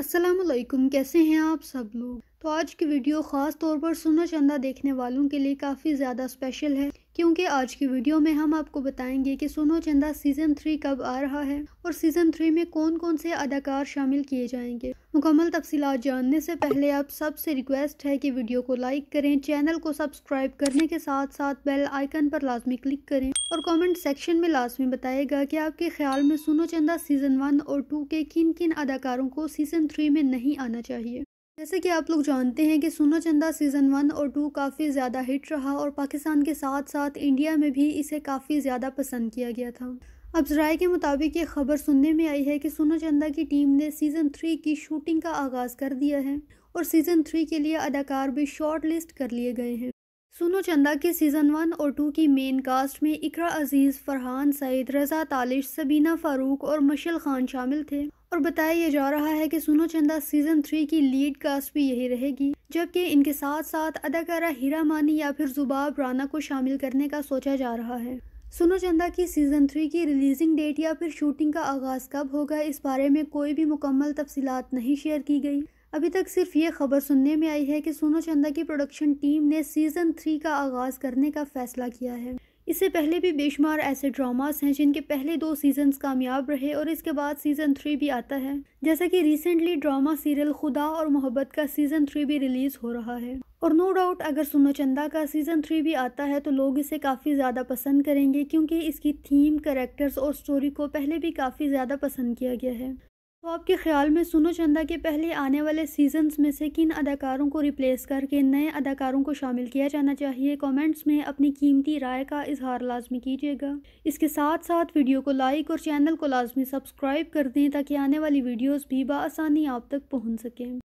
असलकुम कैसे हैं आप सब लोग तो आज की वीडियो ख़ास तौर पर सोना चंदा देखने वालों के लिए काफ़ी ज़्यादा स्पेशल है क्योंकि आज की वीडियो में हम आपको बताएंगे कि सोना चंदा सीज़न थ्री कब आ रहा है और सीज़न थ्री में कौन कौन से अदाकार शामिल किए जाएंगे मुकम्मल तफसीत जानने से पहले आप सबसे रिक्वेस्ट है कि वीडियो को लाइक करें चैनल को सब्सक्राइब करने के साथ साथ बेल आइकन पर लाजमी क्लिक करें और कमेंट सेक्शन में लास्ट में कि आपके ख्याल में सुनो चंदा सीज़न वन और टू के किन किन अदाकारों को सीज़न थ्री में नहीं आना चाहिए जैसे कि आप लोग जानते हैं कि सुनो चंदा सीज़न वन और टू काफ़ी ज़्यादा हिट रहा और पाकिस्तान के साथ साथ इंडिया में भी इसे काफ़ी ज़्यादा पसंद किया गया था अब जराए के मुताबिक ये खबर सुनने में आई है कि सुनो चंदा की टीम ने सीज़न थ्री की शूटिंग का आगाज़ कर दिया है और सीज़न थ्री के लिए अदाकार भी शॉर्ट लिस्ट कर लिए गए हैं सुनो चंदा के सीज़न वन और टू की मेन कास्ट में इकरा अजीज़ फरहान सईद रज़ा तालिश सबीना फ़ारूक और मशल खान शामिल थे और बताया ये जा रहा है कि सुनो चंदा सीज़न थ्री की लीड कास्ट भी यही रहेगी जबकि इनके साथ साथ अदाकारा हीरा मानी या फिर जुबाब राना को शामिल करने का सोचा जा रहा है सुनो चंदा की सीज़न थ्री की रिलीजिंग डेट या फिर शूटिंग का आगाज़ कब होगा इस बारे में कोई भी मुकम्मल तफसीत नहीं शेयर की गई अभी तक सिर्फ ये खबर सुनने में आई है कि सोनू चंदा की प्रोडक्शन टीम ने सीज़न थ्री का आगाज़ करने का फैसला किया है इससे पहले भी बेशुमार ऐसे ड्रामास हैं जिनके पहले दो सीजन्स कामयाब रहे और इसके बाद सीज़न थ्री भी आता है जैसा कि रिसेंटली ड्रामा सीरियल खुदा और मोहब्बत का सीज़न थ्री भी रिलीज़ हो रहा है और नो डाउट अगर सुनो चंदा का सीज़न थ्री भी आता है तो लोग इसे काफ़ी ज़्यादा पसंद करेंगे क्योंकि इसकी थीम करेक्टर्स और स्टोरी को पहले भी काफ़ी ज़्यादा पसंद किया गया है तो आपके ख्याल में सुनो चंदा के पहले आने वाले सीजन्स में से किन अदाकारों को रिप्लेस करके नए अदाकारों को शामिल किया जाना चाहिए कमेंट्स में अपनी कीमती राय का इजहार लाजमी कीजिएगा इसके साथ साथ वीडियो को लाइक और चैनल को लाजमी सब्सक्राइब कर दें ताकि आने वाली वीडियोस भी बसानी आप तक पहुंच सकें